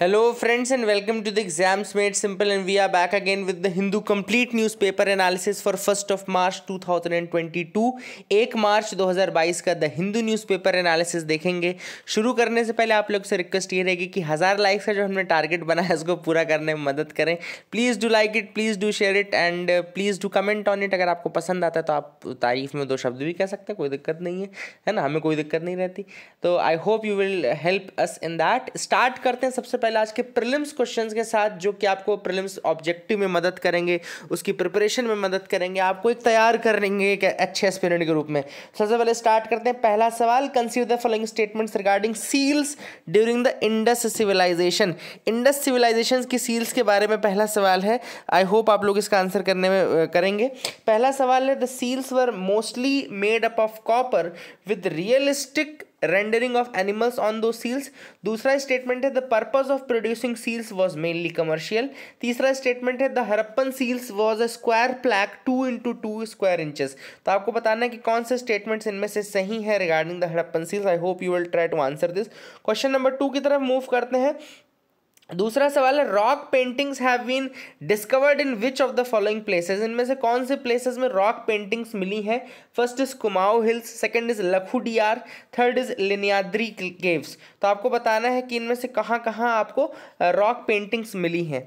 Hello friends and welcome to the exams made simple and we are back again with the Hindu complete newspaper analysis for first of March 2022 एक मार्च 2022 का the Hindu newspaper analysis देखेंगे शुरू करने से पहले आप लोग से रिक्वेस्ट ये रहेगी कि हज़ार लाइक्स का जो हमने टारगेट बनाया उसको पूरा करने में मदद करें please do like it please do share it and please do comment on it अगर आपको पसंद आता है तो आप तारीफ़ में दो शब्द भी कह सकते हैं कोई दिक्कत नहीं है है ना हमें कोई दिक्कत नहीं रहती तो I hope you will help us in that start करते हैं सबसे पहले आज के प्रिलिम्स क्वेश्चंस के साथ जो कि आपको प्रिलिम्स ऑब्जेक्टिव में मदद करेंगे उसकी प्रिपरेशन में मदद करेंगे आपको एक तैयार करेंगे एक अच्छे एस्पिरेंट के रूप में सबसे पहले स्टार्ट करते हैं पहला सवाल consider the following statements regarding seals during the Indus civilisation Indus civilisation की सील्स के बारे में पहला सवाल है आई होप आप लोग इसका आंसर करने में करेंगे पहला सवाल है the seals were mostly made up of copper with realistic rendering of animals on दो सील्स दूसरा स्टेटमेंट है the purpose of producing seals was mainly commercial तीसरा स्टेटमेंट है the Harappan seals was a square plaque two into two square inches तो आपको बताना है कि कौन से स्टेटमेंट इनमें से सही है regarding the Harappan seals I hope you will try to answer this question number two की तरफ मूव करते हैं दूसरा सवाल है rock paintings have been discovered in which of the following places इनमें से कौन से प्लेसेस में रॉक पेंटिंग्स मिली हैं first is Kumaon hills second is Lakhudiyar third is Lenyadri caves तो आपको बताना है कि इनमें से कहाँ कहाँ आपको रॉक पेंटिंग्स मिली हैं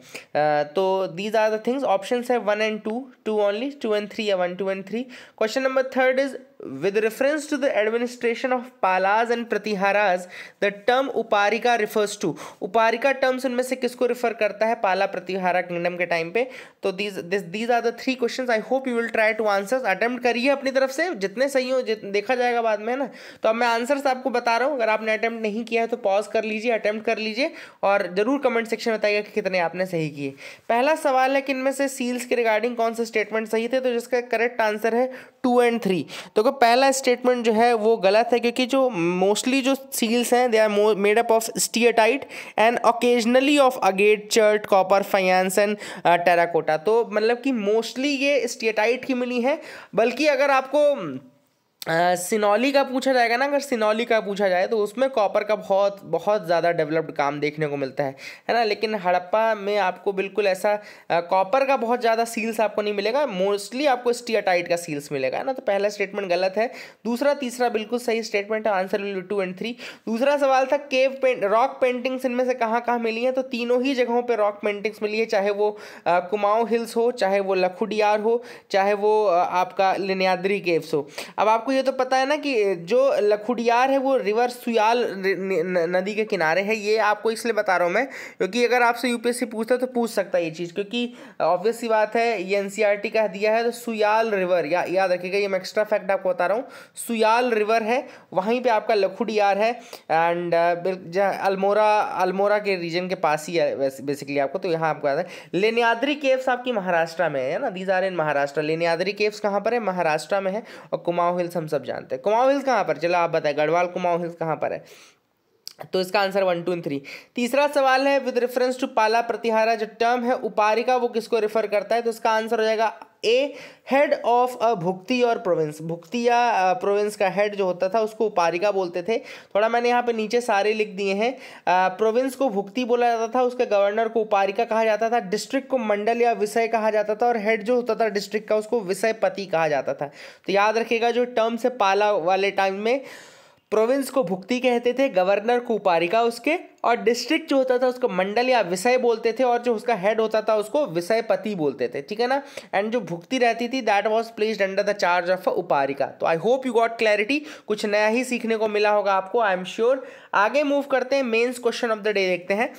तो these are the things option है one and two two only two and three या one two and three question number third is with reference to the administration of Palas and Pratiharas the term uparika refers to uparika terms उनमें से किसको refer करता है पाला प्रतिहारा kingdom के time पे तो these these are the three question I hope you will try to answer attempt करिए अपनी तरफ से जितने सही हो जित, देखा जाएगा बाद में ना तो अब मैं आंसर्स आपको बता रहा हूँ अगर आपने अटैम्प्ट नहीं किया है तो पॉज कर लीजिए अटैम्प्ट कर लीजिए और ज़रूर कमेंट सेक्शन में बताइएगा कि कितने आपने सही किए पहला सवाल है कि इनमें से सील्स के रिगार्डिंग कौन से स्टेटमेंट सही थे तो जिसका करेक्ट आंसर है टू एंड थ्री तो आपका पहला स्टेटमेंट जो है वो गलत है क्योंकि जो मोस्टली जो सील्स हैं they are made up of steatite and occasionally of agate chert copper faience and terracotta तो मतलब कि मोस्टली ये स्टीटाइट की मिली है बल्कि अगर आपको सिनॉली का पूछा जाएगा ना अगर सिनॉली का पूछा जाए तो उसमें कॉपर का बहुत बहुत ज़्यादा डेवलप्ड काम देखने को मिलता है है ना लेकिन हड़प्पा में आपको बिल्कुल ऐसा कॉपर का बहुत ज़्यादा सील्स आपको नहीं मिलेगा मोस्टली आपको स्टियाटाइट का सील्स मिलेगा है ना तो पहला स्टेटमेंट गलत है दूसरा तीसरा बिल्कुल सही स्टेटमेंट है answer will two and three दूसरा सवाल था केव पेंट रॉक पेंटिंग्स इनमें से कहाँ कहाँ मिली हैं तो तीनों ही जगहों पर रॉक पेंटिंग्स मिली है चाहे वो कुमाऊँ हिल्स हो चाहे वो लखुडियार हो चाहे वो आपका लिनियाद्री केव्स हो अब आपको आपको ये तो पता है ना कि जो लखुडियार है वो रिवर सुयाल नदी के किनारे है ये आपको इसलिए बता रहा हूँ मैं क्योंकि अगर आपसे यूपीएससी पूछता है तो पूछ सकता है ये चीज़ क्योंकि ऑब्वियस सी बात है ये एन e का दिया है तो सुयाल रिवर या याद रखिएगा ये मैं एक्स्ट्रा फैक्ट आपको बता रहा हूँ सुयाल रिवर है वहीं पर आपका लखुडियार है एंड uh, अल्मोरा अल्मोरा के रीजन के पास ही है बेसिकली आपको तो यहाँ आपको याद है लेनियाद्री केव्स आपकी महाराष्ट्र में है ना these are in Maharashtra Lenyadri caves कहाँ पर है महाराष्ट्र में है और कुमाऊ हिल्स हम सब जानते हैं कुमाऊ हिल्स कहाँ पर चलो आप बताए गढ़वाल कुमाऊं हिल्स कहाँ पर है तो इसका आंसर वन टू थ्री तीसरा सवाल है विद रेफरेंस टू पाला प्रतिहारा जो टर्म है उपारिका वो किसको रेफर करता है तो इसका आंसर हो जाएगा ए हेड ऑफ अ भुक्ति और प्रोविंस भुक्ति या प्रोविंस का हेड जो होता था उसको उपारिका बोलते थे थोड़ा मैंने यहाँ पे नीचे सारे लिख दिए हैं प्रोविंस को भुक्ति बोला जाता था उसके गवर्नर को उपारिका कहा जाता था डिस्ट्रिक्ट को मंडल या विषय कहा जाता था और हेड जो होता था डिस्ट्रिक्ट का उसको विषयपति कहा जाता था तो याद रखिएगा जो टर्म्स है पाला वाले टाइम में प्रोविंस को भुक्ति कहते थे गवर्नर को उपारिका उसके और डिस्ट्रिक्ट जो होता था उसको मंडल या विषय बोलते थे और जो उसका हेड होता था उसको विषयपति बोलते थे ठीक है ना एंड जो भुक्ति रहती थी that was placed under the charge of uparika तो I hope you got clarity कुछ नया ही सीखने को मिला होगा आपको आई एम श्योर आगे मूव करते हैं mains question of the day देखते हैं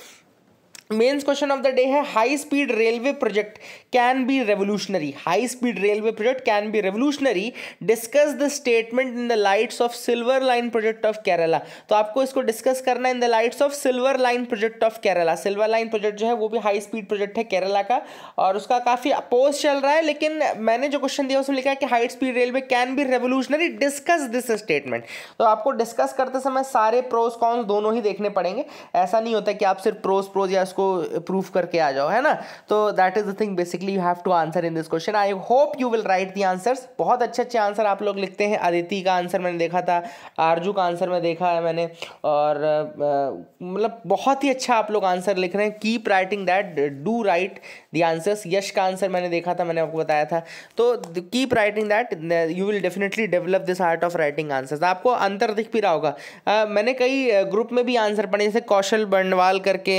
mains question of the day है high speed railway project can be revolutionary high speed railway project can be revolutionary discuss the statement in the lights of Silver line project of Kerala तो आपको इसको discuss करना in the lights of Silver line project of Kerala Silver line project जो है वो भी high speed project है केरला का और उसका काफ़ी अपोज चल रहा है लेकिन मैंने जो क्वेश्चन दिया उसमें लिखा है कि high speed railway can be revolutionary discuss this statement तो आपको डिस्कस करते समय सारे प्रोस कॉन्स दोनों ही देखने पड़ेंगे ऐसा नहीं होता कि आप सिर्फ प्रोस प्रोज या उसको इसको प्रूव करके आ जाओ है ना तो that is the thing basically you have to answer in this question I hope you will write the answers बहुत अच्छे अच्छे आंसर आप लोग लिखते हैं अदिति का आंसर मैंने देखा था आरजू का आंसर मैं देखा है मैंने और मतलब बहुत ही अच्छा आप लोग आंसर लिख रहे हैं keep writing that do write the answers Yash का आंसर मैंने देखा था मैंने आपको बताया था तो keep writing that you will definitely develop this art of writing answers आपको अंतर दिख भी रहा होगा uh, मैंने कई ग्रुप में भी आंसर पढ़े जैसे कौशल बंडवाल करके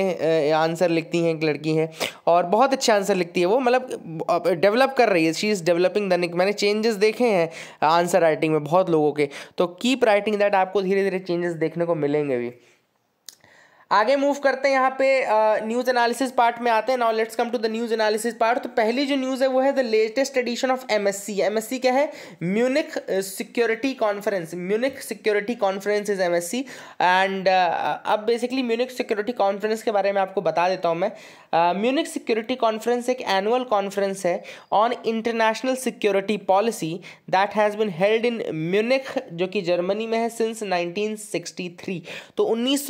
आंसर लिखती हैं एक लड़की है और बहुत अच्छे आंसर लिखती है वो मतलब डेवलप कर रही है शी इज़ डेवलपिंग द मैंने चेंजेस देखे हैं आंसर राइटिंग में बहुत लोगों के तो कीप राइटिंग दैट आपको धीरे धीरे चेंजेस देखने को मिलेंगे भी आगे मूव करते हैं यहाँ पे न्यूज़ एनालिसिस पार्ट में आते हैं now let's come to the news analysis part तो पहली जो न्यूज़ है वो है the latest edition of MSC MSC क्या है Munich Security Conference Munich Security Conference is MSC and अब बेसिकली म्यूनिक सिक्योरिटी कॉन्फ्रेंस के बारे में आपको बता देता हूँ मैं म्यूनिक सिक्योरिटी कॉन्फ्रेंस एक एनुअल कॉन्फ्रेंस है on international security policy that has been held in Munich जो कि जर्मनी में है सिंस 1963 तो उन्नीस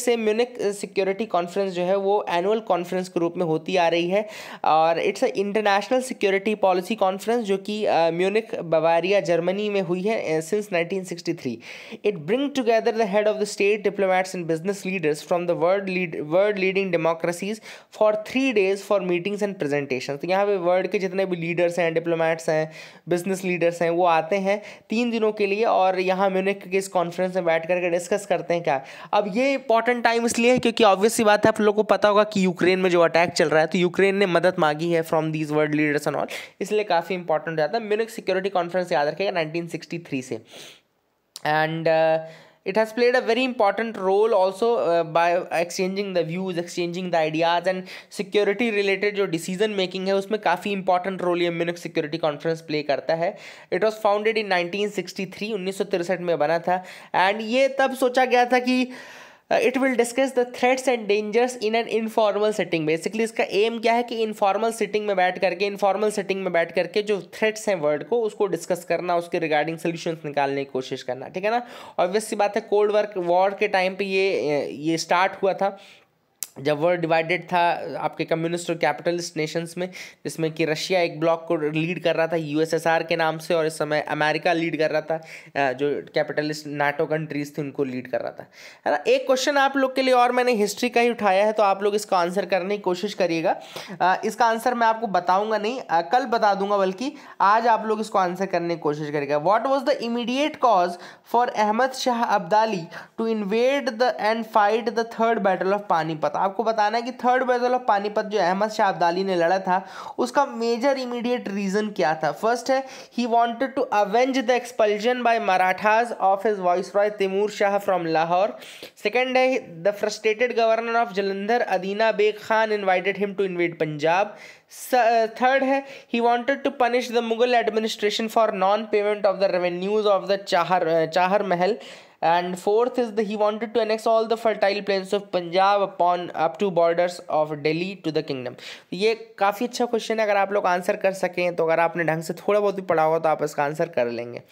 से म्यूनिक सिक्योरिटी कॉन्फ्रेंस जो है वो एनुअल कॉन्फ्रेंस के रूप में होती आ रही है और it's a international security policy conference जो कि म्यूनिक बवारिया जर्मनी में हुई है since nineteen it bring together the head of the state diplomats and business leaders from the world world leading democracies for for three days for meetings and presentation तो यहाँ पे world के जितने भी leaders हैं डिप्लोमेट्स हैं business leaders हैं वो आते हैं तीन दिनों के लिए और यहाँ म्यूनिक के इस कॉन्फ्रेंस में बैठ करके डिस्कस करते हैं क्या अब ये इंपॉर्टेंट टाइम इसलिए है क्योंकि ऑब्वियसली बात है आप लोगों को पता होगा कि यूक्रेन में जो अटैक चल रहा है तो यूक्रेन ने मदद मांगी है from these world leaders and all इसलिए काफ़ी इंपॉर्टेंट रहता है म्यूनिक सिक्योरिटी कॉन्फ्रेंस याद रखेगा नाइनटीन से and uh, it has played a very important role also uh, by exchanging the views exchanging the ideas and security related jo decision making hai usme kafi important role ye munich security conference play karta hai it was founded in 1963 1963 mein bana tha and ये तब सोचा गया था कि it will discuss the threats and dangers in an informal setting basically इसका aim क्या है कि इनफॉर्मल सेटिंग में बैठ करके इनफॉर्मल सेटिंग में बैठ करके जो थ्रेट्स हैं वर्ड को उसको डिस्कस करना उसके रिगार्डिंग सोल्यूशन निकालने की कोशिश करना ठीक है ना ऑब्वियस सी बात है कोल्ड वर्क वॉर के टाइम पर ये ये स्टार्ट हुआ था जब वर्ल्ड डिवाइडेड था आपके कम्युनिस्ट और कैपिटलिस्ट नेशंस में जिसमें कि रशिया एक ब्लॉक को लीड कर रहा था यूएसएसआर के नाम से और इस समय अमेरिका लीड कर रहा था जो कैपिटलिस्ट नाटो कंट्रीज़ थी उनको लीड कर रहा था है ना एक क्वेश्चन आप लोग के लिए और मैंने हिस्ट्री का ही उठाया है तो आप लोग इसका आंसर करने की कोशिश करिएगा इसका आंसर मैं आपको बताऊँगा नहीं कल बता दूंगा बल्कि आज आप लोग इसको आंसर करने की कोशिश करिएगा what was the immediate cause for Ahmad Shah Abdali to invade the and fight the third battle of Panipat आपको बताना है कि थर्ड बैटल ऑफ पानीपत जो अहमद शाह अब्दाली ने लड़ा था उसका मेजर इमीडिएट रीज़न क्या था फर्स्ट है he wanted to avenge the expulsion by Marathas of his viceroy Timur Shah from Lahore second है the frustrated governor of Jalandhar Adina Beg Khan invited him to invade Punjab third है he wanted to punish the Mughal administration for non payment of the revenues of the Chahar Chahar Mahal and fourth is that he wanted to annex all the fertile plains of punjab upon up to borders of delhi to the kingdom ये काफ़ी अच्छा question है अगर आप लोग answer कर सकें तो अगर आपने ढंग से थोड़ा बहुत भी पढ़ा होगा तो आप इसका आंसर कर लेंगे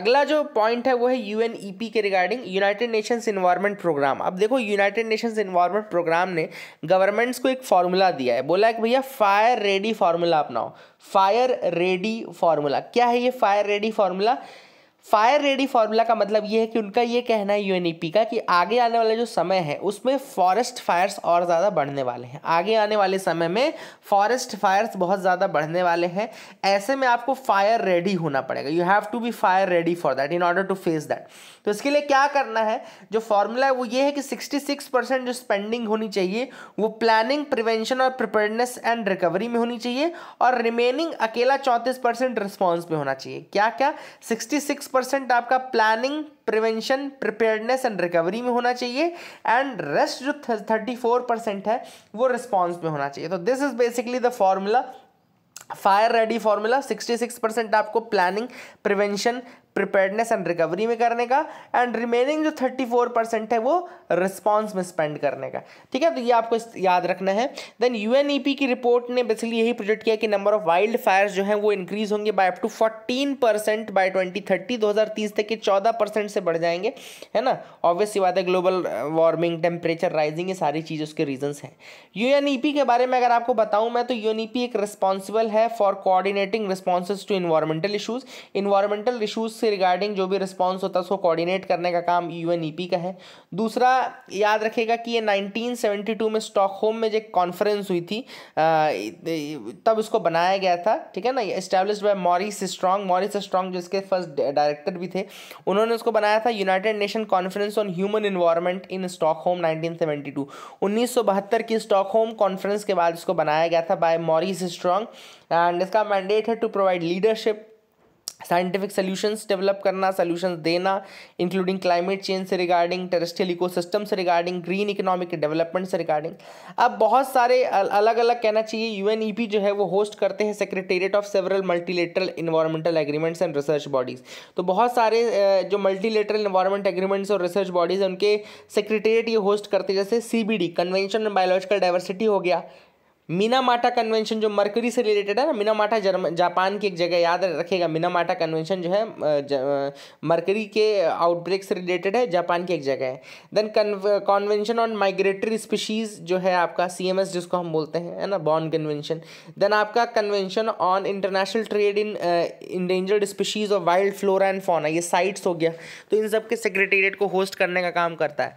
अगला जो पॉइंट है वो है यू एन ई पी के regarding United Nations environment programme अब देखो यूनाइटेड नेशंस इन्वायरमेंट प्रोग्राम ने गवर्नमेंट्स को एक फार्मूला दिया है बोला है कि भैया फायर रेडी फार्मूला अपनाओ फायर रेडी फार्मूला क्या है ये fire ready formula fire ready formula का मतलब ये है कि उनका ये कहना है यू का कि आगे आने वाला जो समय है उसमें फॉरेस्ट फायर्स और ज़्यादा बढ़ने वाले हैं आगे आने वाले समय में फॉरेस्ट फायर्स बहुत ज़्यादा बढ़ने वाले हैं ऐसे में आपको फायर रेडी होना पड़ेगा you have to be fire ready for that in order to face that तो इसके लिए क्या करना है जो फॉर्मूला है वो ये है कि सिक्सटी सिक्स परसेंट जो स्पेंडिंग होनी चाहिए वो प्लानिंग प्रिवेंशन और प्रिपेयरनेस एंड रिकवरी में होनी चाहिए और रिमेनिंग अकेला चौंतीस परसेंट रिस्पॉन्स में होना चाहिए क्या क्या सिक्सटी सिक्स परसेंट आपका planning prevention preparedness and recovery में होना चाहिए एंड रेस्ट जो थर्टी फोर परसेंट है वो रिस्पॉन्स में होना चाहिए तो this is basically the formula fire ready formula six percent आपको planning prevention preparedness and recovery में करने का एंड रिमेनिंग जो थर्टी फोर परसेंट है वो रिस्पॉन्स में स्पेंड करने का ठीक है तो ये आपको याद रखना है देन यूएनईपी e की रिपोर्ट ने बेसिकली यही प्रोजेक्ट किया कि नंबर ऑफ वाइल्ड फायर जो है वो इंक्रीज होंगे by up to fourteen percent by twenty thirty दो हज़ार तीस तक के चौदह परसेंट से बढ़ जाएंगे है ना ऑब्वियस सी बात है ग्लोबल वार्मिंग टेम्परेचर राइजिंग ये सारी चीज़ उसके रीजन्स हैं यूएनईपी e के बारे में अगर आपको बताऊँ मैं तो यूएनईपी e एक रिस्पॉन्सिबल है for coordinating response to environmental issues environmental issues से रिगार्डिंग जो भी रिस्पॉन्स होता है उसको कोऑर्डिनेट करने का काम यू e का है दूसरा याद रखेगा कि ये 1972 में स्टॉकहोम में जो कॉन्फ्रेंस हुई थी तब इसको बनाया गया था ठीक है ना establish by Maurice Strong Maurice Strong जो इसके फर्स्ट डायरेक्टर भी थे उन्होंने उसको बनाया था United Nation conference on human environment in Stockholm nineteen seventy की स्टॉकहोम कॉन्फ्रेंस के बाद इसको बनाया गया था बाय मॉरिस स्ट्रॉन्ग एंड इसका मैंडेट है to provide leadership scientific solutions develop करना सॉल्यूशंस देना इंक्लूडिंग क्लाइमेट चेंज से रिगार्डिंग टेरेस्ट्रियल इकोसिस्टम से रिगार्डिंग ग्रीन इकोनॉमिक डेवलपमेंट से रिगार्डिंग अब बहुत सारे अलग अलग कहना चाहिए यूएनईपी e जो है वो होस्ट करते हैं secretariat of several multilateral environmental agreements and research bodies तो बहुत सारे जो मल्टीलेटरल इन्वायरमेंट एग्रीमेंट्स और रिसर्च बॉडीज़ हैं उनके सेक्रेटेरिएट ये होस्ट करते जैसे C B D convention biological diversity हो गया माटा कन्वेंशन जो मरकरी से रिलेटेड है ना मीनामाटा जापान की एक जगह याद रखेगा मीनामाटा कन्वेंशन जो है मरकरी के आउटब्रेक से रिलेटेड है जापान की एक जगह है then convention on migratory species जो है आपका सी जिसको हम बोलते हैं है ना बॉर्न कन्वेंशन देन आपका convention on international trade in endangered species of wild flora and fauna ये साइट्स हो गया तो इन सब के सेक्रेटेरिएट को होस्ट करने का काम करता है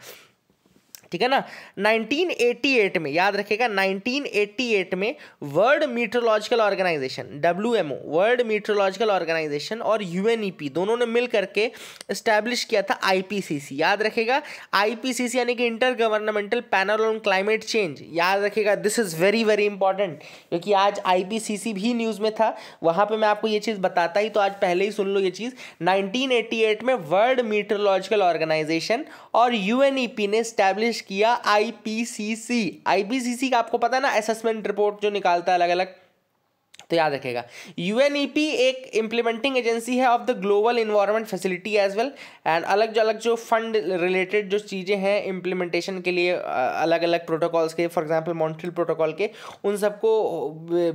ठीक है ना 1988 में याद रखेगा 1988 में world meteorological organisation W world meteorological organisation और यू e दोनों ने मिल करके इस्टेब्लिश किया था आई याद रखेगा आई यानी कि intergovernmental panel on climate change याद रखेगा this is very very important क्योंकि आज आई भी न्यूज़ में था वहाँ पर मैं आपको ये चीज़ बताता ही तो आज पहले ही सुन लो ये चीज़ नाइनटीन में वर्ल्ड मीट्रोलॉजिकल ऑर्गेनाइजेशन और यू e ने स्टैब्लिश किया आईपीसीसी आईपीसीसी का आपको पता ना असेसमेंट रिपोर्ट जो निकालता है अलग अलग तो याद रखेगा यू e एक इम्प्लीमेंटिंग एजेंसी है of the global environment facility as well and अलग जो अलग जो फंड रिलेटेड जो चीज़ें हैं इम्प्लीमेंटेशन के लिए अलग अलग प्रोटोकॉल्स के फॉर एग्जाम्पल मॉन्ट्रियल प्रोटोकॉल के उन सबको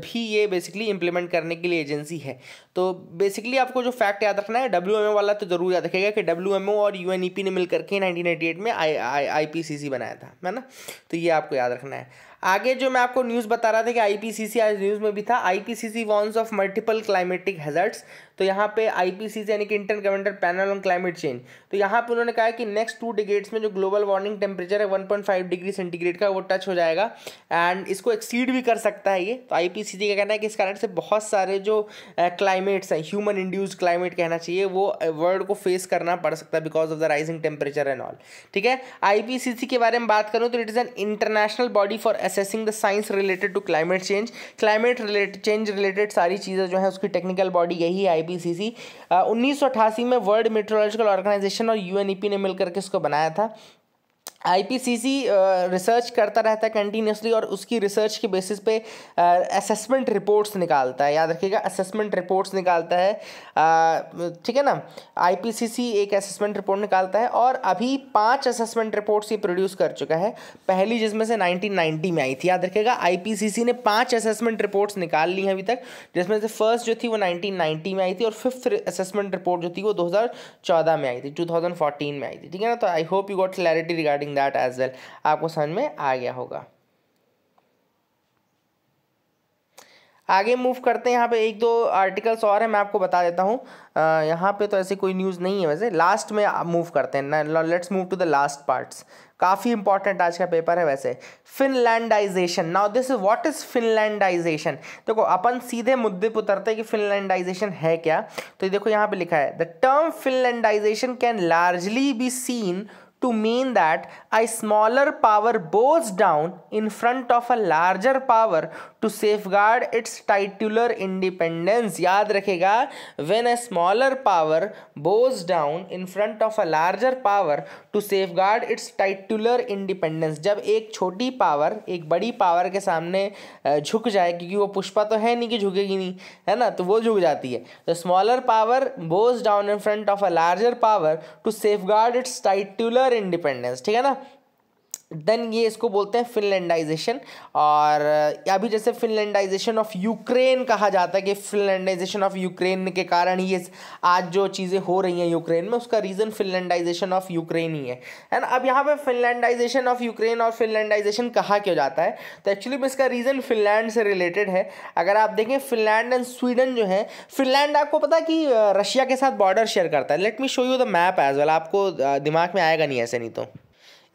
भी ये बेसिकली इम्प्लीमेंट करने के लिए एजेंसी है तो बेसिकली आपको जो फैक्ट याद रखना है डब्ल्यू वाला तो ज़रूर याद रखेगा कि डब्ल्यू और यू e ने मिल करके नाइनटीन में आई आई आई पी सी सी बनाया था है ना तो ये आपको याद रखना है आगे जो मैं आपको न्यूज़ बता रहा था कि आईपीसीसी आज न्यूज़ में भी था IPCC warns of multiple climatic hazards तो यहाँ पे आईपीसीसी यानी कि intergovernmental panel on climate change तो यहाँ पे उन्होंने कहा कि नेक्स्ट टू डिग्रेड्स में जो ग्लोबल वार्मिंग टेम्परेचर है फाइव डिग्री सेंटीग्रेड का वो टच हो जाएगा एंड इसको एक्सीड भी कर सकता है ये तो आई का कहना है कि इस कारण से बहुत सारे जो क्लाइमेट्स हैं ह्यूमन इंड्यूज क्लाइमेट कहना चाहिए वो वर्ल्ड को फेस करना पड़ सकता है because of the rising temperature and all ठीक है आई के बारे में बात करूँ तो it is an international body for assessing the science related to climate change climate related change related सारी चीज़ें जो है उसकी टेक्निकल बॉडी यही आई आईपीसीसी 1988 में वर्ल्ड मेट्रोलॉजिकल ऑर्गेनाइजेशन और यूएनईपी ने मिलकर के इसको बनाया था आईपीसीसी रिसर्च uh, करता रहता है कंटिन्यूसली और उसकी रिसर्च के बेसिस पे असेसमेंट uh, रिपोर्ट्स निकालता है याद रखिएगा असेसमेंट रिपोर्ट्स निकालता है uh, ठीक है ना आईपीसीसी एक असेसमेंट रिपोर्ट निकालता है और अभी पांच असेसमेंट रिपोर्ट्स ये प्रोड्यूस कर चुका है पहली जिसमें से 1990 में आई थी याद रखिएगा आई ने पाँच असेसमेंट रिपोर्ट्स निकाल ली हैं अभी तक जिसमें से फर्स्ट जो थी वो नाइनटीन में आई थी और फिफ्थ असेसमेंट रिपोर्ट जो थी वो दो में आई थी टू में आई थी ठीक है ना तो I hope you got clarity regarding regarding that as well आपको समझ में आ गया होगा आगे मूव करते हैं यहाँ पे एक दो आर्टिकल्स और हैं मैं आपको बता देता हूँ यहाँ पे तो ऐसी कोई न्यूज़ नहीं है वैसे लास्ट में आप मूव करते हैं let's move to the last parts काफ़ी इंपॉर्टेंट आज का पेपर है वैसे Finlandisation now this is what is Finlandisation देखो अपन सीधे मुद्दे पर उतरते हैं कि फिनलैंडाइजेशन है क्या तो देखो यहाँ पर लिखा है the term Finlandisation can largely be seen to mean that a smaller power bows down in front of a larger power to safeguard its titular independence याद रखेगा when a smaller power bows down in front of a larger power to safeguard its titular independence जब एक छोटी power एक बड़ी power के सामने झुक जाए क्योंकि वो पुष्पा तो है नहीं कि झुकेगी नहीं है ना तो वो झुक जाती है the smaller power bows down in front of a larger power to safeguard its titular independence ठीक है ना देन ये इसको बोलते हैं फिनलैंडाइजेशन और अभी जैसे फिनलैंडाइजेशन ऑफ यूक्रेन कहा जाता है कि फिनलैंडाइजेशन ऑफ यूक्रेन के कारण ये आज जो चीज़ें हो रही हैं यूक्रेन में उसका रीज़न फिनलैंडाइजेशन ऑफ यूक्रेन ही है एंड अब यहाँ पे फिनलैंडाइजेशन ऑफ यूक्रेन और फिनलैंडाइजेशन कहा क्यों जाता है तो एक्चुअली में इसका रीज़न फिनलैंड से रिलेटेड है अगर आप देखें फिनलैंड एंड स्वीडन जो है फिनलैंड आपको पता कि रशिया के साथ बॉर्डर शेयर करता है let me show you the map as well आपको दिमाग में आएगा नहीं ऐसे नहीं तो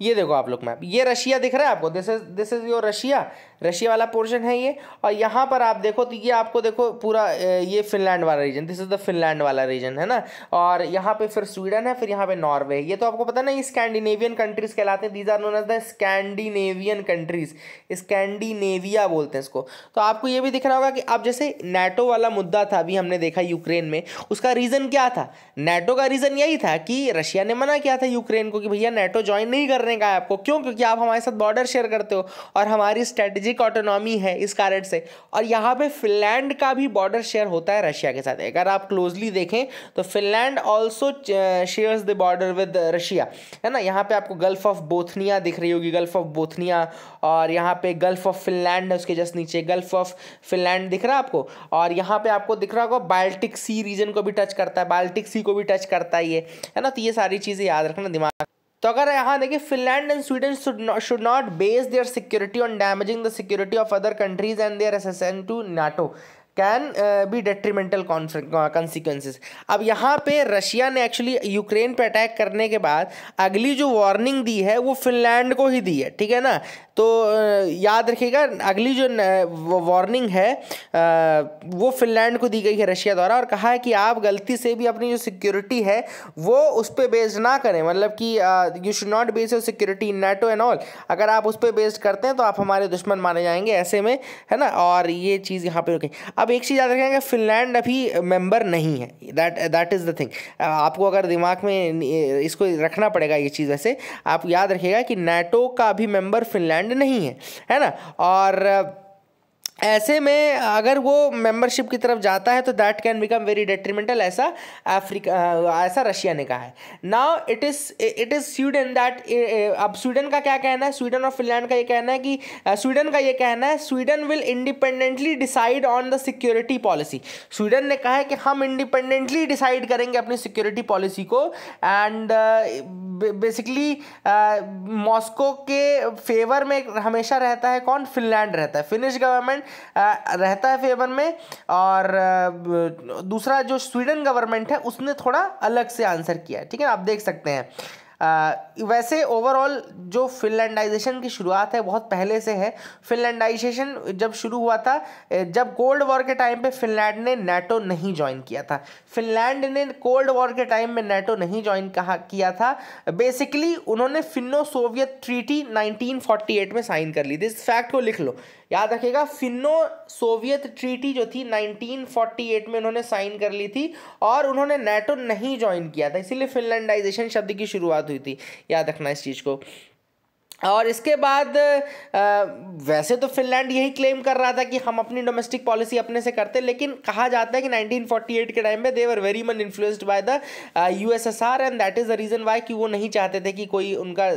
ये देखो आप लोग मैप ये रशिया दिख रहा है आपको this is this is your Russia Russia वाला पोर्शन है ये और यहाँ पर आप देखो तो ये आपको देखो पूरा ये फिनलैंड वाला region this is the Finland वाला रीजन है ना और यहाँ पे फिर स्वीडन है फिर यहाँ पे नॉर्वे है ये तो आपको पता ना ये स्कैंडिनेवियन कंट्रीज़ कहलाते हैं these are known as the Scandinavian countries Scandinavia बोलते हैं इसको तो आपको ये भी दिखना होगा कि अब जैसे नेटो वाला मुद्दा था अभी हमने देखा यूक्रेन में उसका रीज़न क्या था नेटो का रीज़न यही था कि रशिया ने मना किया था यूक्रेन को कि भैया नेटो ज्वाइन नहीं करने का है आपको क्यों क्योंकि आप हमारे साथ बॉर्डर शेयर करते हो और हमारी स्ट्रेटेजी स्ट्रेटेजिक ऑटोनॉमी है इस कारण से और यहाँ पे फिनलैंड का भी बॉर्डर शेयर होता है रशिया के साथ अगर आप क्लोजली देखें तो Finland also shares the border with Russia है ना यहाँ पे आपको गल्फ ऑफ बोथनिया दिख रही होगी गल्फ ऑफ बोथनिया और यहाँ पे गल्फ ऑफ फिनलैंड है उसके जस्ट नीचे गल्फ ऑफ फिनलैंड दिख रहा है आपको और यहाँ पे आपको दिख रहा होगा बाल्टिक सी रीजन को भी टच करता है बाल्टिक सी को भी टच करता है ये है ना तो ये सारी चीज़ें याद रखना दिमाग तो अगर यहाँ देखिए Finland and Sweden should not base their security on damaging the security of other countries and their accession to NATO can be detrimental consequences अब यहाँ पे रशिया ने एक्चुअली यूक्रेन पे अटैक करने के बाद अगली जो वार्निंग दी है वो फिनलैंड को ही दी है ठीक है ना तो याद रखिएगा अगली जो वार्निंग है वो फिनलैंड को दी गई है रशिया द्वारा और कहा है कि आप गलती से भी अपनी जो सिक्योरिटी है वो उस पर बेस्ड ना करें मतलब कि you should not base your security in NATO and all अगर आप उस पर बेस्ड करते हैं तो आप हमारे दुश्मन माने जाएंगे ऐसे में है ना और ये चीज़ यहाँ पर रुकें अब एक चीज़ याद रखेंगे फिनलैंड अभी मेम्बर नहीं है that that is the thing आपको अगर दिमाग में इसको रखना पड़ेगा ये चीज़ वैसे आप याद रखिएगा कि नेटो का अभी मेंबर फिनलैंड नहीं है है ना और ऐसे में अगर वो मेंबरशिप की तरफ जाता है तो that can become very detrimental ऐसा अफ्रीका ऐसा रशिया ने कहा है now it is it is Sweden that अब स्वीडन का क्या कहना है स्वीडन और फिनलैंड का ये कहना है कि स्वीडन का ये कहना है Sweden will independently decide on the security policy Sweden ने कहा है कि हम इंडिपेंडेंटली डिसाइड करेंगे अपनी सिक्योरिटी पॉलिसी को एंड बेसिकली मॉस्को के फेवर में हमेशा रहता है कौन फिनलैंड रहता है फिनिश गवर्नमेंट रहता है फेवर में और दूसरा जो स्वीडन गवर्नमेंट है उसने थोड़ा अलग से आंसर किया ठीक है आप देख सकते हैं आ, वैसे ओवरऑल जो फिनलैंडाइजेशन की शुरुआत है बहुत पहले से है फिनलैंडाइजेशन जब शुरू हुआ था जब कोल्ड वॉर के टाइम पे फिनलैंड ने नेटो नहीं ज्वाइन किया था फिनलैंड ने कोल्ड वॉर के टाइम में नेटो नहीं ज्वाइन कहा किया था बेसिकली उन्होंने फिनो सोवियत ट्रीटी 1948 में साइन कर ली थी इस फैक्ट को लिख लो याद रखिएगा फिन्नो सोवियत ट्रीटी जो थी 1948 में उन्होंने साइन कर ली थी और उन्होंने नेटो नहीं ज्वाइन किया था इसीलिए फिनलैंडाइजेशन शब्द की शुरुआत हुई थी याद रखना इस चीज़ को और इसके बाद वैसे तो फिनलैंड यही क्लेम कर रहा था कि हम अपनी डोमेस्टिक पॉलिसी अपने से करते लेकिन कहा जाता है कि 1948 के टाइम में they were very much influenced by the USSR and that is the reason why कि वो नहीं चाहते थे कि कोई उनका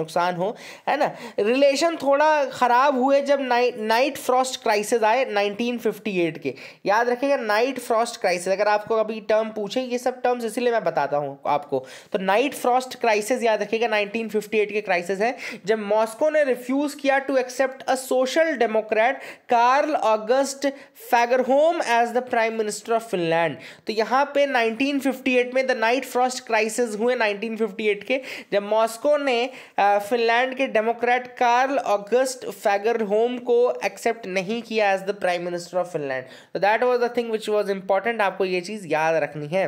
नुकसान हो है ना रिलेशन थोड़ा ख़राब हुए जब नाइ, नाइट फ्रॉस्ट क्राइसिस आए नाइनटीन के याद रखेगा नाइट फ्रॉस्ट क्राइसिस अगर आपको अभी टर्म पूछे ये सब टर्म्स इसीलिए मैं बताता हूँ आपको तो नाइट फ्रॉस्ट क्राइसिस याद रखेगा नाइनटीन के क्राइसिस है जब मॉस्को ने रिफ्यूज किया to accept a social democrat Karl August Fagerholm as the prime minister of Finland तो यहाँ पे 1958 में द नाइट फ्रॉस्ट क्राइसिस हुए 1958 के जब मॉस्को ने फिनलैंड के डेमोक्रेट कार्ल ऑगस्ट फैगरहोम को एक्सेप्ट नहीं किया as the prime minister of Finland तो that was the thing which was important आपको ये चीज़ याद रखनी है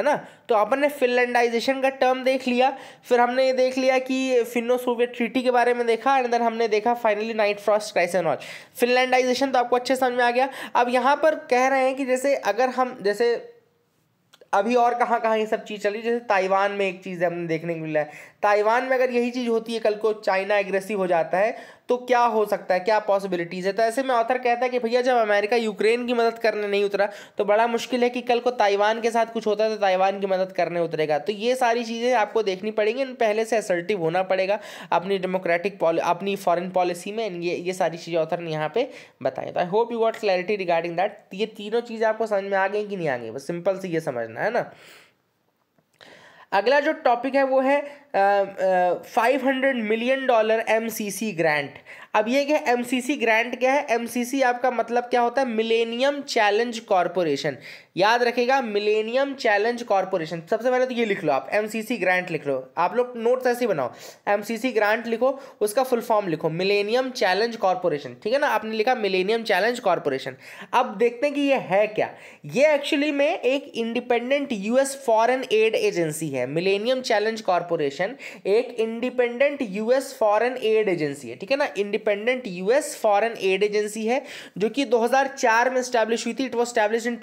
है ना तो अपन ने फिनलैंडाइजेशन का टर्म देख लिया फिर हमने ये देख लिया कि फिनो सोवियत ट्रीटी के बारे में देखा एंड देन हमने देखा finally night frost crisis and all Finlandisation तो आपको अच्छे समझ में आ गया अब यहाँ पर कह रहे हैं कि जैसे अगर हम जैसे अभी और कहाँ कहाँ ये सब चीज़ चली जैसे ताइवान में एक चीज़ हमने देखने को मिला है ताइवान में अगर यही चीज़ होती है कल को चाइना एग्रेसिव हो जाता है तो क्या हो सकता है क्या पॉसिबिलिटीज़ है तो ऐसे में ऑथर कहता है कि भैया जब अमेरिका यूक्रेन की मदद करने नहीं उतरा तो बड़ा मुश्किल है कि कल को ताइवान के साथ कुछ होता है तो ताइवान की मदद करने उतरेगा तो ये सारी चीज़ें आपको देखनी पड़ेंगी इन पहले से असर्टिव होना पड़ेगा अपनी डेमोक्रेटिक अपनी फॉरन पॉलिसी में ये ये सारी चीज़ें ऑथर ने यहाँ पे बताई तो I hope you got clarity regarding that ये तीनों चीज़ें आपको समझ में आ गई कि नहीं आ गई बस सिंपल से ये समझना है ना अगला जो टॉपिक है वो है five hundred million dollar M C C grant अब ये क्या है एम सी सी ग्रांट क्या है एम सी सी आपका मतलब क्या होता है मिलेनियम चैलेंज कॉरपोरेशन याद रखेगा मिलेनियम चैलेंज कॉरपोरेशन सबसे पहले तो ये लिख लो आप एम ग्रांट लिख लो आप लोग नोट्स ऐसे बनाओ एम ग्रांट लिखो उसका फुल फॉर्म लिखो मिलेनियम चैलेंज कॉरपोरेशन ठीक है ना आपने लिखा मिलेनियम चैलेंज कॉरपोरेशन अब देखते हैं कि ये है क्या ये एक्चुअली में एक independent US foreign aid agency है मिलेनियम चैलेंज कॉरपोरेशन एक independent US foreign aid agency है ठीक है ना independent US foreign aid agency है जो कि चार में स्टैब्लिश हुई थी it was establish in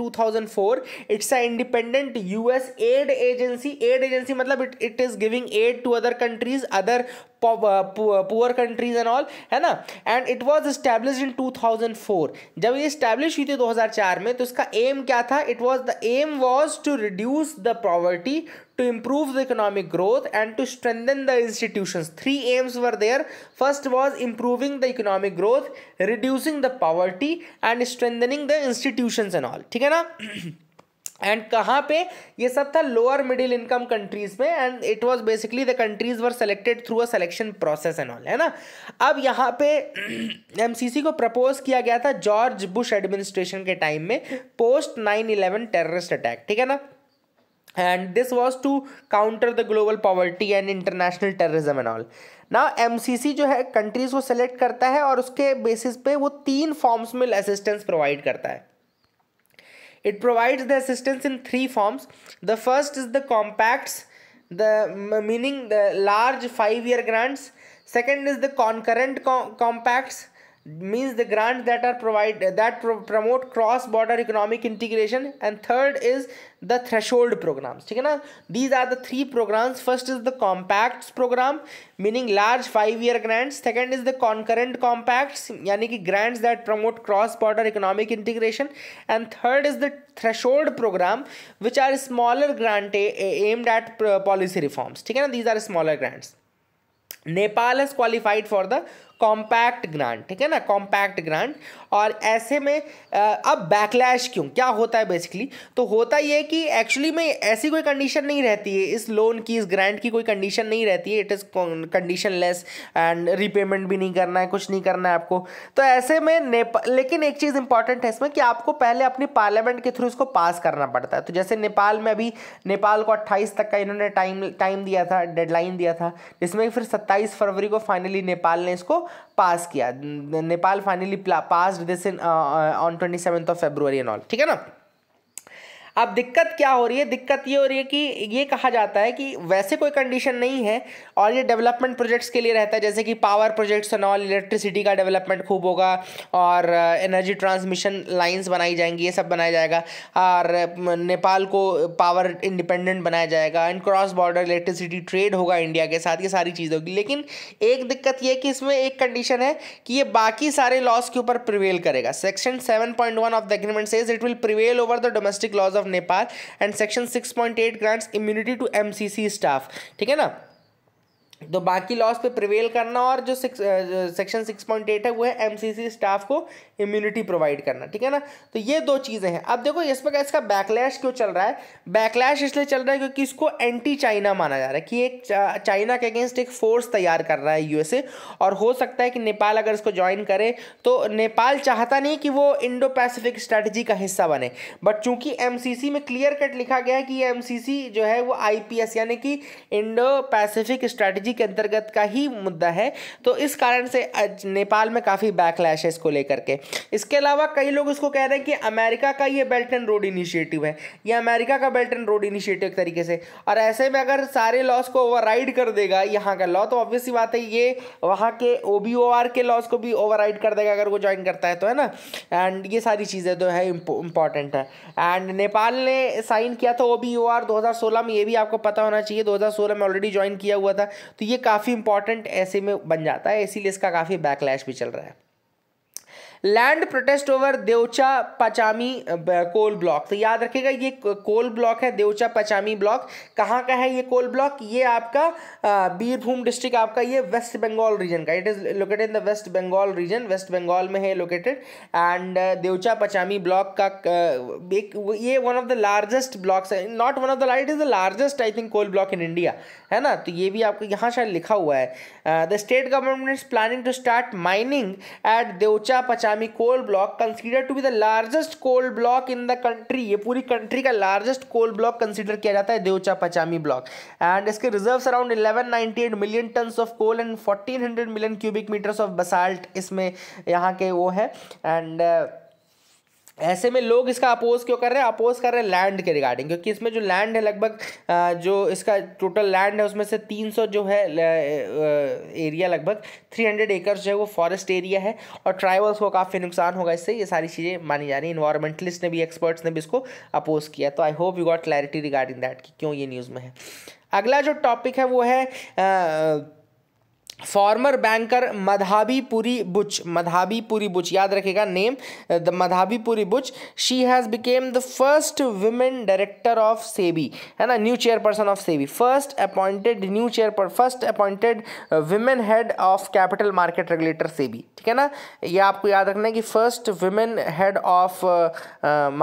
four four it's a independent US aid agency aid agency मतलब it it is giving aid to other countries other poor countries and all है ना and it was establish in 2004 जब ये establish हुई थी 2004 में तो इसका एम क्या था it was the aim was to reduce the poverty to improve the economic growth and to strengthen the institutions. Three aims were there. First was improving the economic growth, reducing the poverty and strengthening the institutions and all. theek hai na and कहाँ पे ये सब था lower middle income countries में and it was basically the countries were selected through a selection process and all है ना अब यहाँ पे एमसीसी को प्रपोज किया गया था जॉर्ज बुश एडमिनिस्ट्रेशन के टाइम में post nine eleven terrorist attack ठीक है ना and this was to counter the global poverty and international terrorism and all now mcc जो है countries को select करता है और उसके basis पे वो तीन forms में assistance provide करता है it provides the assistance in three forms the first is the compacts the meaning the large five year grants second is the concurrent co compacts means the grant that are provide that pro promote cross border economic integration and third is the threshold programs Okay, na these are the three programs first is the compacts program meaning large five year grants second is the concurrent compacts yani ki grants that promote cross border economic integration and third is the threshold program which are smaller grant eh, eh, aimed at uh, policy reforms Okay, na these are smaller grants Nepal has qualified for the compact grant ठीक है ना compact grant और ऐसे में अब backlash क्यों क्या होता है बेसिकली तो होता ये कि एक्चुअली में ऐसी कोई कंडीशन नहीं रहती है इस लोन की इस ग्रांट की कोई कंडीशन नहीं रहती है it is conditionless and repayment भी नहीं करना है कुछ नहीं करना है आपको तो ऐसे में नेपाल लेकिन एक चीज़ इंपॉर्टेंट है इसमें कि आपको पहले अपनी पार्लियामेंट के थ्रू इसको पास करना पड़ता है तो जैसे नेपाल में अभी नेपाल को अट्ठाईस तक का इन्होंने टाइम टाइम दिया था डेडलाइन दिया था जिसमें फिर सत्ताईस फरवरी को फाइनली नेपाल ने इसको पास किया Nepal finally pass this in on twenty seventh of February and all ठीक है ना अब दिक्कत क्या हो रही है दिक्कत ये हो रही है कि ये कहा जाता है कि वैसे कोई कंडीशन नहीं है और ये डेवलपमेंट प्रोजेक्ट्स के लिए रहता है जैसे कि power projects and all electricity का डेवलपमेंट खूब होगा और एनर्जी ट्रांसमिशन लाइन्स बनाई जाएंगी ये सब बनाया जाएगा और uh, नेपाल को पावर इंडिपेंडेंट बनाया जाएगा and cross border electricity trade होगा इंडिया के साथ ये सारी चीज़ होगी लेकिन एक दिक्कत ये कि इसमें एक कंडीशन है कि ये बाकी सारे लॉस के ऊपर प्रिवेल करेगा section seven point one of the agreement says it will prevail over the domestic laws of of Nepal and section six point eight grants immunity to M C C staff ठीक है ना तो बाकी loss पे prevail करना और जो six section six point eight है वो है एमसीसी स्टाफ को इम्यूनिटी प्रोवाइड करना ठीक है ना तो ये दो चीज़ें हैं अब देखो इस पर इसका बैकलैश क्यों चल रहा है बैकलैश इसलिए चल रहा है क्योंकि इसको एंटी चाइना माना जा रहा है कि एक चाइना के अगेंस्ट एक फोर्स तैयार कर रहा है यूएसए और हो सकता है कि नेपाल अगर इसको ज्वाइन करे तो नेपाल चाहता नहीं कि वो इंडो पैसिफिक स्ट्रैटेजी का हिस्सा बने बट चूंकि एम में क्लियर कट लिखा गया है कि एम जो है वो आई यानी कि इंडो पैसिफिक स्ट्रैटेजी एनर्जी के अंतर्गत का ही मुद्दा है तो इस कारण से नेपाल में काफ़ी बैकलैश है इसको लेकर के इसके अलावा कई लोग इसको कह रहे हैं कि अमेरिका का ये बेल्ट एंड रोड इनिशिएटिव है ये अमेरिका का बेल्ट एंड रोड इनिशिएटिव एक तरीके से और ऐसे में अगर सारे लॉस को ओवर कर देगा यहाँ का लॉ तो ऑब्वियस ही बात है ये वहाँ के ओ के लॉस को भी ओवर कर देगा अगर वो ज्वाइन करता है तो है ना एंड ये सारी चीज़ें तो है इंपॉर्टेंट है एंड नेपाल ने साइन किया था ओ बी 2016 में ये भी आपको पता होना चाहिए 2016 में ऑलरेडी ज्वाइन किया हुआ था तो ये काफ़ी इंपॉर्टेंट ऐसे में बन जाता है इसीलिए इसका काफ़ी बैकलैश भी चल रहा है land protest over Deocha Pachami coal block तो याद रखिएगा ये कोल ब्लॉक है देवचा पचामी ब्लॉक कहाँ का है ये कोल ब्लॉक ये आपका बीरभूम डिस्ट्रिक्ट आपका ये वेस्ट बंगाल रीजन का it is located in the West Bengal region West Bengal में है located and Deocha Pachami block का एक ये one of the largest blocks है not one of the light is the largest I think coal block in India है ना तो ये भी आपको यहाँ शायद लिखा हुआ है the state government is planning to start mining at Deocha Pachami चामी coal block consider to be the largest coal block in the country ये पूरी कंट्री का लार्जेस्ट कोल ब्लॉक कंसीडर किया जाता है देवचा पचामी ब्लॉक एंड इसके reserves around 1198 million ton of coal and 1400 million cubic metres of basalt इसमें यहाँ के वो है एंड uh, ऐसे में लोग इसका अपोज क्यों कर रहे हैं अपोज कर रहे हैं लैंड के रिगार्डिंग क्योंकि इसमें जो लैंड है लगभग जो इसका टोटल लैंड है उसमें से 300 जो है एरिया लगभग 300 एकर्स जो है वो फॉरेस्ट एरिया है और ट्राइबल्स को काफ़ी नुकसान होगा इससे ये सारी चीज़ें मानी जा रही है इन्वायरमेंटलिस्ट ने भी एक्सपर्ट्स ने भी इसको अपोज किया तो I hope you got clarity regarding that कि क्यों ये न्यूज़ में है अगला जो टॉपिक है वो है uh, former banker Madhabi Puri Buch Madhabi Puri Buch याद रखेगा name the Madhabi Puri Buch she has become the first women director of SEBI है ना new chairperson of SEBI first appointed new chairperson first appointed women head of capital market regulator SEBI ठीक है ना ये आपको याद रखना है कि first women head of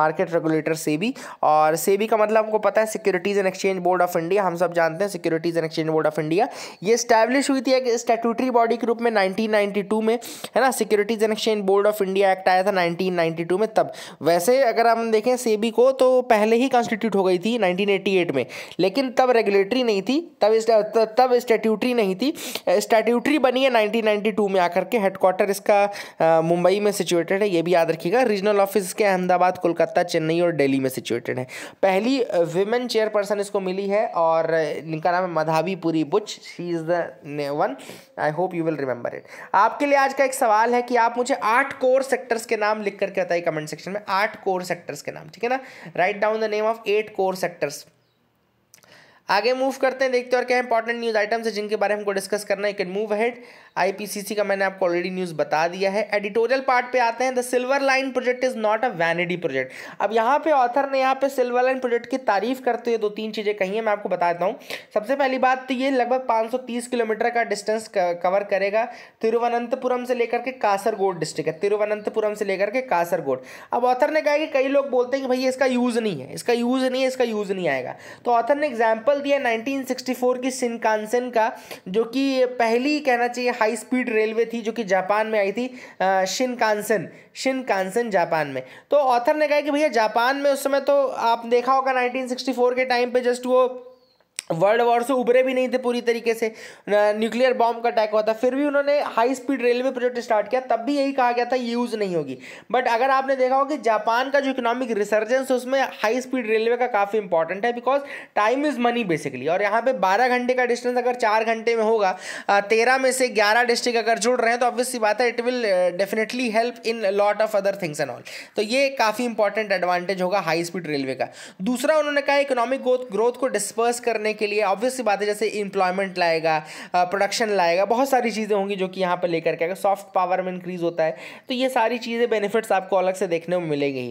market regulator SEBI और सेबी का मतलब आपको पता है securities and exchange board of India हम सब जानते हैं securities and exchange board of India ये स्टैब्लिश हुई थी एक स्टेट्यूटरी बॉडी के रूप में 1992 में है ना securities and exchange board of India act आया था 1992 में तब वैसे अगर हम देखें सेबी को तो पहले ही कॉन्स्टिट्यूट हो गई थी 1988 में लेकिन तब रेगुलेटरी नहीं थी तब तब स्टेट्यूटरी नहीं थी स्टेट्यूटरी बनी है 1992 में आकर के हेडक्वार्टर इसका मुंबई में सिचुएटेड है ये भी याद रखिएगा रीजनल ऑफिस के अहमदाबाद कोलकाता चेन्नई और दिल्ली में सिचुएटेड है पहली वुमेन चेयरपर्सन इसको मिली है और इनका नाम है Madhavi Puri Buch she is the one I hope you will remember it आपके लिए आज का एक सवाल है कि आप मुझे आठ कोर सेक्टर्स के नाम लिख करके बताइए कमेंट सेक्शन में आठ कोर सेक्टर्स के नाम ठीक है ना write down the name of eight core sectors आगे मूव करते हैं देखते हैं और क्या इंपॉर्टेंट न्यूज़ आइटम्स है जिनके बारे में हमको डिस्कस करना है you can move head IPCC का मैंने आपको ऑलरेडी न्यूज़ बता दिया है एडिटोरियल पार्ट पे आते हैं the silver line project is not a vanity project अब यहाँ पे ऑथर ने यहाँ पे सिल्वर लाइन प्रोजेक्ट की तारीफ करते हुए दो तीन चीज़ें कही हैं मैं आपको बताता हूँ सबसे पहली बात तो ये लगभग 530 किलोमीटर का डिस्टेंस कवर करेगा तिरुवनंतपुरम से लेकर के कासरगोड डिस्ट्रिक्ट है तिरुवनंतपुरम से लेकर के कासरगोड अब ऑथर ने कहा कि कई लोग बोलते हैं कि भैया इसका यूज़ नहीं है इसका यूज़ नहीं है इसका यूज़ नहीं आएगा तो ऑथर ने एग्जाम्पल दिया नाइनटीन की सिंकानसन का जो कि पहली कहना चाहिए हाई स्पीड रेलवे थी जो कि जापान में आई थी शिनकानसन शिनकानसन जापान में तो ऑथर ने कहा कि भैया जापान में उस समय तो आप देखा होगा 1964 के टाइम पे जस्ट वो वर्ल्ड वॉर से उभरे भी नहीं थे पूरी तरीके से न्यूक्लियर बॉम्ब का अटैक हुआ था फिर भी उन्होंने high speed railway project start किया तब भी यही कहा गया था यूज़ नहीं होगी बट अगर आपने देखा हो कि जापान का जो इकोनॉमिक रिसर्जेंस है उसमें हाई स्पीड रेलवे का काफ़ी इंपॉर्टेंट है because time is money basically और यहाँ पर बारह घंटे का डिस्टेंस अगर चार घंटे में होगा तेरह में से ग्यारह डिस्ट्रिक्ट अगर जुड़ रहे हैं तो ऑब्वियसली बात है it will definitely help in lot of other things and all तो ये काफ़ी इंपॉर्टेंट एडवांटेज होगा हाई स्पीड रेलवे का दूसरा उन्होंने कहा इकोनॉमिक ग्रोथ को डिस्पर्स करने के लिए ऑब्वियस बात है जैसे इंप्लॉयमेंट लाएगा प्रोडक्शन लाएगा बहुत सारी चीज़ें होंगी जो कि यहाँ पर लेकर के आएगा सॉफ्ट पावर में इंक्रीज होता है तो ये सारी चीज़ें बेनिफिट्स आपको अलग से देखने में मिलेगी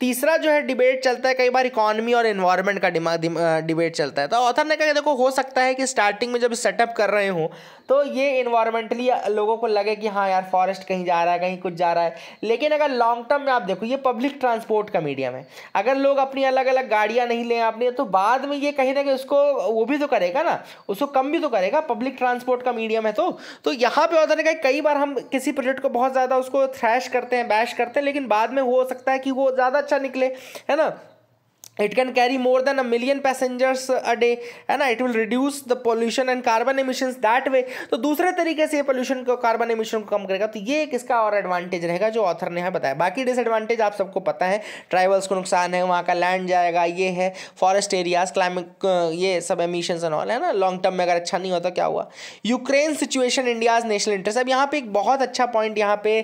तीसरा जो है डिबेट चलता है कई बार इकॉनमी और इन्वायरमेंट का डिबेट चलता है तो ऑथर ने कहा देखो हो सकता है कि स्टार्टिंग में जब सेटअप कर रहे हों तो ये इन्वायरमेंटली लोगों को लगे कि हाँ यार फॉरेस्ट कहीं जा रहा है कहीं कुछ जा रहा है लेकिन अगर लॉन्ग टर्म में आप देखो ये पब्लिक ट्रांसपोर्ट का मीडियम है अगर लोग अपनी अलग अलग गाड़ियाँ नहीं लें आपने तो बाद में ये कहीं ना कहीं उसको वो भी तो करेगा ना उसको कम भी तो करेगा पब्लिक ट्रांसपोर्ट का मीडियम है तो तो यहाँ पे होता है कई बार हम किसी प्रोजेक्ट को बहुत ज़्यादा उसको थ्रैश करते हैं बैश करते हैं लेकिन बाद में हो सकता है कि वो ज़्यादा अच्छा निकले है ना it can carry more than a million passengers a day है ना it will reduce the pollution and carbon emission that way तो दूसरे तरीके से ये pollution को कार्बन एमिशन को कम करेगा तो ये एक इसका और एडवांटेज रहेगा जो ऑथर ने हमें बताया बाकी डिसएडवांटेज आप सबको पता है ट्राइवल्स को नुकसान है वहाँ का लैंड जाएगा ये है फॉरेस्ट एरियाज क्लाइमेट ये सब एमिशन एंड ऑल है ना लॉन्ग टर्म में अगर अच्छा नहीं होता क्या हुआ Ukraine situation India's national interest अब यहाँ पे एक बहुत अच्छा पॉइंट यहाँ पे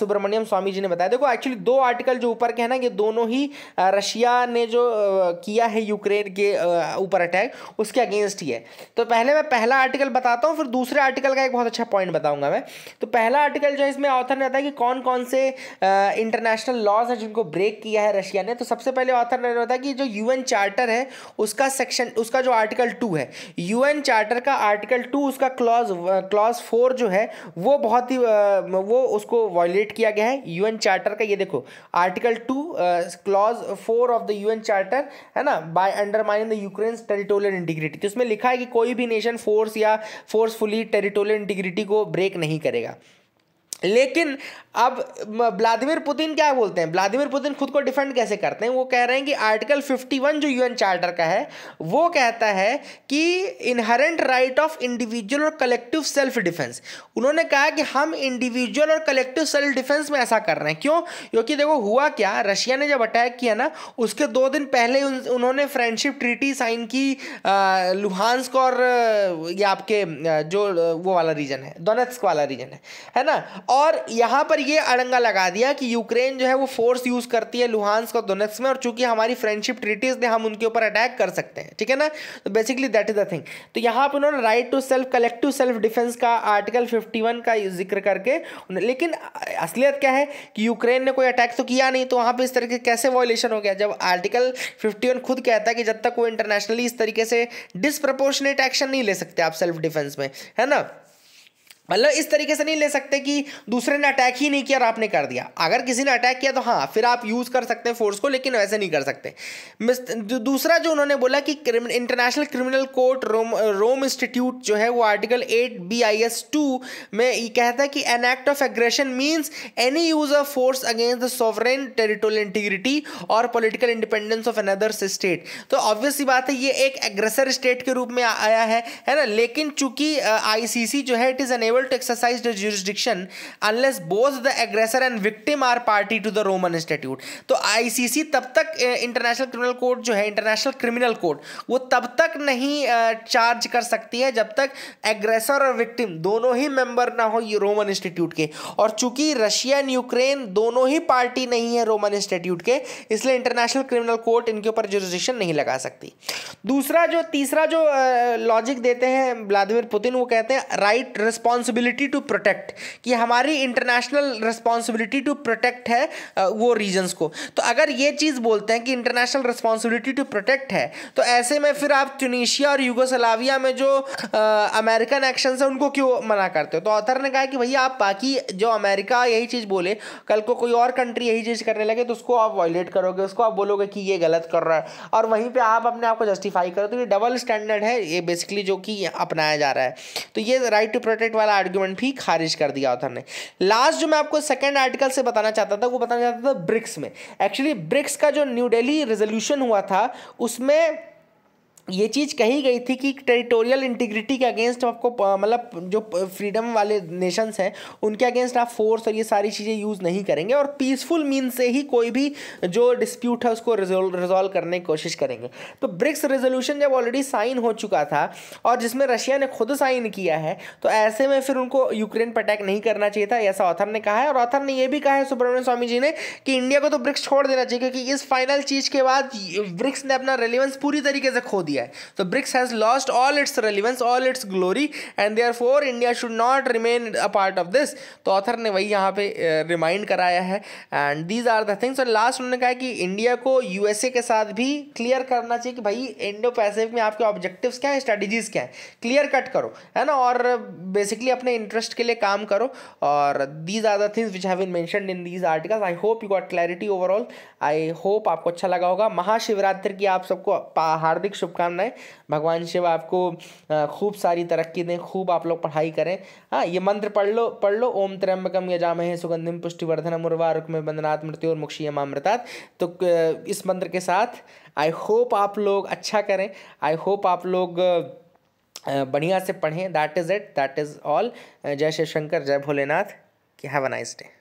सुब्रमण्यम स्वामी जी ने बताया देखो एक्चुअली दो आर्टिकल जो ऊपर के हैं ना ये दोनों ही रशिया ने जो किया है यूक्रेन के ऊपर अटैक उसके अगेंस्ट ही है तो पहले मैं पहला आर्टिकल बताता हूँ फिर दूसरे आर्टिकल का एक बहुत अच्छा पॉइंट बताऊंगा मैं तो पहला आर्टिकल जो है इसमें ऑथर ने बताया कि कौन कौन से इंटरनेशनल लॉज है जिनको ब्रेक किया है रशिया ने तो सबसे पहले ऑथर ने बताया कि जो यू चार्टर है उसका सेक्शन उसका जो आर्टिकल टू है यू चार्टर का आर्टिकल टू उसका क्लॉज क्लॉज फोर जो है वो बहुत ही वो उसको वायलेट किया गया है यूएन चार्टर का ये देखो article two clause four of the UN UN charter है ना by undermining the Ukraine territorial integrity तो इसमें लिखा है कि कोई भी नेशन फोर्स या फोर्सफुली टेरिटोरियल इंटीग्रिटी को ब्रेक नहीं करेगा लेकिन अब व्लादिमिर पुतिन क्या बोलते हैं व्लादिमिर पुतिन खुद को डिफेंड कैसे करते हैं वो कह रहे हैं कि आर्टिकल 51 जो यूएन चार्टर का है वो कहता है कि इनहरेंट राइट ऑफ इंडिविजुअल और कलेक्टिव सेल्फ डिफेंस उन्होंने कहा कि हम इंडिविजुअल और कलेक्टिव सेल्फ डिफेंस में ऐसा कर रहे हैं क्यों क्योंकि देखो हुआ क्या रशिया ने जब अटैक किया ना उसके दो दिन पहले उन्होंने फ्रेंडशिप ट्रीटी साइन की लुहानस्क और ये आपके जो वो वाला रीजन है दोनत्स्क वाला रीजन है है ना और यहाँ पर ये अड़ंगा लगा दिया कि यूक्रेन जो है वो फोर्स यूज़ करती है लुहानस और दोनेक्स में और चूंकि हमारी फ्रेंडशिप ट्रीटीज़ ने हम उनके ऊपर अटैक कर सकते हैं ठीक है ना तो basically that is the thing तो यहाँ पर उन्होंने right to self collective self defence का आर्टिकल फिफ्टी का जिक्र करके लेकिन असलियत क्या है कि यूक्रेन ने कोई अटैक तो किया नहीं तो वहाँ पर इस तरीके कैसे वॉयलेशन हो गया जब आर्टिकल फिफ्टी खुद कहता है कि जब तक वो इंटरनेशनली इस तरीके से डिसप्रपोर्शनेट एक्शन नहीं ले सकते आप सेल्फ डिफेंस में है ना मतलब इस तरीके से नहीं ले सकते कि दूसरे ने अटैक ही नहीं किया और आपने कर दिया अगर किसी ने अटैक किया तो हाँ फिर आप यूज़ कर सकते हैं फोर्स को लेकिन वैसे नहीं कर सकते दूसरा जो उन्होंने बोला कि international criminal court Rome Rome institute जो है वो article eight B I S two में ये कहता है कि an act of aggression means any use of force against the sovereign territorial integrity और political independence of another state तो ऑब्वियसली बात है ये एक एग्रेसर स्टेट के रूप में आया है है ना लेकिन चूंकि सी जो है it is unable able to exercise the jurisdiction unless both the aggressor and victim are party to the Roman statute. तो ICC तब तक इंटरनेशनल Criminal Court जो है International Criminal Court वो तब तक नहीं चार्ज कर सकती है जब तक aggressor और victim दोनों ही member ना हो ये Roman Institute के और चूंकि रशिया and Ukraine दोनों ही पार्टी नहीं है रोमन इंस्टीट्यूट के इसलिए इंटरनेशनल Criminal Court इनके ऊपर jurisdiction नहीं लगा सकती दूसरा जो तीसरा जो लॉजिक देते हैं व्लादिमिर पुतिन वो कहते हैं right response responsibility to protect कि हमारी इंटरनेशनल रिस्पॉन्सिबिलिटी टू प्रोटेक्ट है वो रीजन्स को तो अगर ये चीज़ बोलते हैं कि इंटरनेशनल रिस्पॉन्सिबिलिटी टू प्रोटेक्ट है तो ऐसे में फिर आप ट्यूनिशिया और यूगोसलाविया में जो अमेरिकन एक्शन है उनको क्यों मना करते हो तो ऑथर ने कहा कि भैया आप बाकी जो अमेरिका यही चीज़ बोले कल को कोई और कंट्री यही चीज़ करने लगे तो उसको आप वॉयलेट करोगे उसको आप बोलोगे कि ये गलत कर रहा है और वहीं पर आप अपने आप को जस्टिफाई करो तो ये डबल स्टैंडर्ड है ये बेसिकली जो कि अपनाया जा रहा है तो ये राइट टू प्रोटेक्ट वाला वाला आर्ग्यूमेंट भी खारिज कर दिया ऑथर ने लास्ट जो मैं आपको सेकेंड आर्टिकल से बताना चाहता था वो बताना चाहता था ब्रिक्स में एक्चुअली ब्रिक्स का जो न्यू डेली रेजोल्यूशन हुआ था उसमें ये चीज़ कही गई थी कि टेरिटोरियल इंटीग्रिटी के अगेंस्ट आपको मतलब जो फ्रीडम वाले नेशंस हैं उनके अगेंस्ट आप फोर्स और ये सारी चीज़ें यूज़ नहीं करेंगे और पीसफुल मीन से ही कोई भी जो डिस्प्यूट है उसको रिजोल्व करने की कोशिश करेंगे तो ब्रिक्स रेजोल्यूशन जब ऑलरेडी साइन हो चुका था और जिसमें रशिया ने खुद साइन किया है तो ऐसे में फिर उनको यूक्रेन पर अटैक नहीं करना चाहिए था ऐसा ऑथर ने कहा है और ऑथर ने यह भी कहा है सुब्रमण्य स्वामी जी ने कि इंडिया को तो ब्रिक्स छोड़ देना चाहिए क्योंकि इस फाइनल चीज़ के बाद ब्रिक्स ने अपना रेलिवेंस पूरी तरीके से खो दिया किया है तो BRICS has lost all its relevance all its glory and therefore India should not remain a part of this तो ऑथर ने वही यहाँ पे रिमाइंड कराया है and these are the things और लास्ट उन्होंने कहा कि इंडिया को यूएसए के साथ भी क्लियर करना चाहिए कि भाई इंडो पैसिफिक में आपके ऑब्जेक्टिव क्या है स्ट्रेटेजीज क्या है क्लियर कट करो है ना और बेसिकली अपने इंटरेस्ट के लिए काम करो और these are the things which have been mentioned in these articles I hope you got clarity overall I hope आपको अच्छा लगा होगा महाशिवरात्रि की आप सबको हार्दिक शुभकामनाएं शुभकामनाएं भगवान शिव आपको खूब सारी तरक्की दें खूब आप लोग पढ़ाई करें हाँ ये मंत्र पढ़ लो पढ़ लो ओम त्र्यंबकम यजाम है सुगंधिम पुष्टिवर्धनम उर्वा में बंदनाथ मृत्यु और मुक्षी अमृतात् तो इस मंत्र के साथ आई होप आप लोग अच्छा करें आई होप आप लोग बढ़िया से पढ़ें that is it that is all जय शिव शंकर जय Bholenath have a nice day